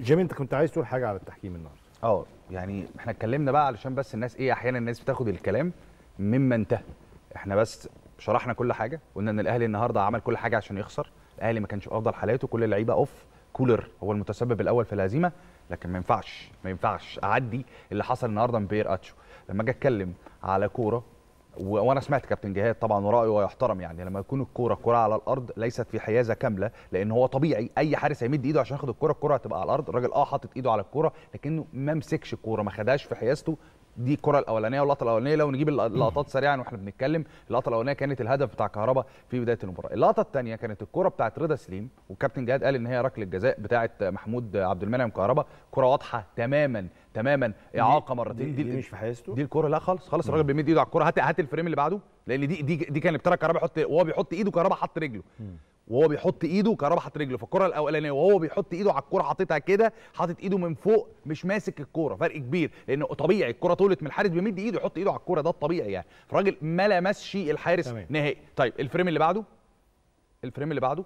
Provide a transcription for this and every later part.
جيمي انت كنت عايز تقول حاجه على التحكيم النهارده اه يعني احنا اتكلمنا بقى علشان بس الناس ايه احيانا الناس بتاخد الكلام مما انتهى احنا بس شرحنا كل حاجه قلنا ان الاهلي النهارده عمل كل حاجه عشان يخسر الاهلي ما كانش افضل حالاته كل اللعيبه اوف كولر هو المتسبب الاول في الهزيمه لكن ما ينفعش ما ينفعش اعدي اللي حصل النهارده من بير اتشو لما اجي اتكلم على كوره وانا سمعت كابتن جهاد طبعا ورايه ويحترم يعني لما يكون الكوره كره على الارض ليست في حيازه كامله لان هو طبيعي اي حارس هيمد ايده عشان ياخد الكوره الكوره هتبقى على الارض الراجل اه حاطط ايده على الكوره لكنه ما مسكش الكوره ما خدهاش في حيازته دي الكره الاولانيه واللقطه الاولانيه لو نجيب اللقطات سريعا واحنا بنتكلم اللقطه الاولانيه كانت الهدف بتاع كهربا في بدايه المباراه اللقطه الثانيه كانت الكره بتاعه رضا سليم والكابتن جهاد قال ان هي ركله جزاء بتاعه محمود عبد المنعم كهربا كره واضحه تماما تماما اعاقه مرتين دي, دي, دي مش في حيزته دي الكره لا خالص خالص الراجل بيمد ايده على الكره هات هات الفريم اللي بعده لان دي دي دي كان ابتدى كهربا يحط وهو بيحط ايده كهربا حط رجله وهو بيحط ايده كهربا حط رجله في الكره الاولانيه وهو بيحط ايده على الكره حاططها كده حاطط ايده من فوق مش ماسك الكره فرق كبير لان طبيعي الكره طولت من الحارس بيمد ايده يحط ايده على الكره ده الطبيعي يعني فالراجل ما لمسش الحارس تمام. نهائي طيب الفريم اللي بعده الفريم اللي بعده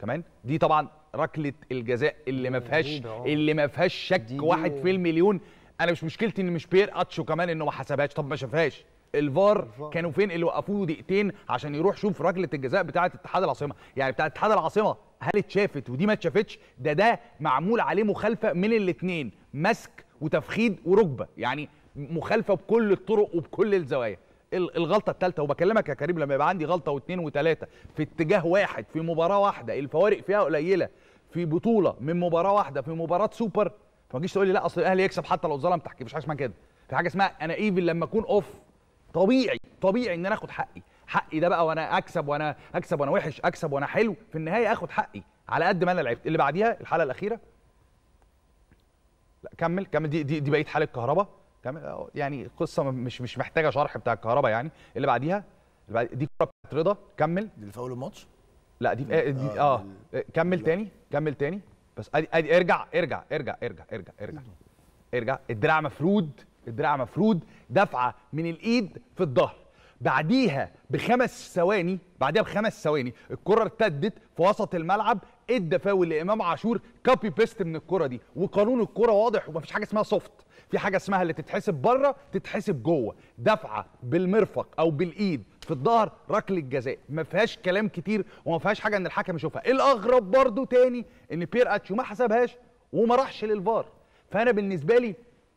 كمان دي طبعا ركله الجزاء اللي ما فيهاش اللي ما فيهاش شك واحد في المليون انا مش مشكلتي ان مش بير اتشو كمان انه ما حسبهاش طب ما شافهاش الفار كانوا فين اللي وقفوه دقيقتين عشان يروح يشوف ركله الجزاء بتاعه اتحاد العاصمه يعني بتاعه اتحاد العاصمه هل اتشافت ودي ما اتشافتش ده ده معمول عليه مخالفه من الاثنين مسك وتفخيد وركبه يعني مخالفه بكل الطرق وبكل الزوايا الغلطه الثالثه وبكلمك يا كريم لما يبقى عندي غلطه واثنين وثلاثه في اتجاه واحد في مباراه واحده الفوارق فيها قليله في بطوله من مباراه واحده في مباراه سوبر فما تجيش تقول لي لا اصل الاهلي يكسب حتى لو ظلم تحكي مش حاجه اسمها كده في حاجه اسمها انا ايفن لما اكون اوف طبيعي طبيعي ان انا اخد حقي حقي ده بقى وانا اكسب وانا اكسب وانا وحش اكسب وانا حلو في النهايه اخد حقي على قد ما انا لعبت اللي بعديها الحاله الاخيره لا كمل كمل دي دي, دي بقيه حاله كهرباء آه، يعني قصه مش مش محتاجه شرح بتاع الكهرباء يعني اللي بعديها اللي بعد دي كره بتاعت رضا كمل دي في اول الماتش لا دي آه, دي اه, آه. آه، كمل تاني كمل تاني بس ادي ادي ارجع ارجع ارجع ارجع ارجع ارجع ارجع الدراع مفرود الدراع مفرود دفعه من الايد في الظهر بعديها بخمس ثواني بعديها بخمس ثواني الكره ارتدت في وسط الملعب ادى فاول لامام عاشور كوبي بيست من الكره دي وقانون الكره واضح ومفيش حاجه اسمها سوفت في حاجه اسمها اللي تتحسب بره تتحسب جوه دفعه بالمرفق او بالايد في الظهر ركله جزاء ما فيهاش كلام كتير وما فيهاش حاجه ان الحكم يشوفها الاغرب برضو تاني ان بير اتشو ما حسبهاش وما راحش للفار فانا بالنسبه لي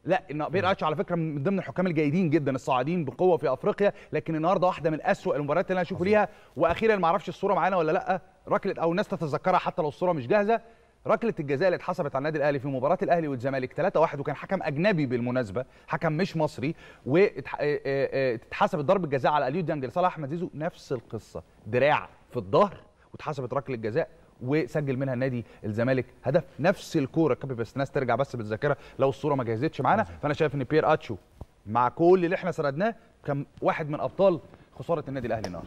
لا بير اتش على فكره من ضمن الحكام الجيدين جدا الصاعدين بقوه في افريقيا لكن النهارده واحده من اسوء المباريات اللي انا اشوفه ليها واخيرا ما اعرفش الصوره معانا ولا لا ركله او الناس تتذكرها حتى لو الصوره مش جاهزه ركله الجزاء اللي اتحسبت على النادي الاهلي في مباراه الاهلي والزمالك 3-1 وكان حكم اجنبي بالمناسبه حكم مش مصري واتحسبت آه، آه، آه، ضربه جزاء على اليو ديانج لصالح احمد زيزو نفس القصه دراع في الظهر واتحسبت ركله جزاء وسجل منها نادي الزمالك هدف نفس الكوره كابي بس الناس ترجع بس بالذاكره لو الصوره ما جهزتش معانا فانا شايف ان بيير اتشو مع كل اللي احنا سردناه كان واحد من ابطال خساره النادي الاهلي النهارده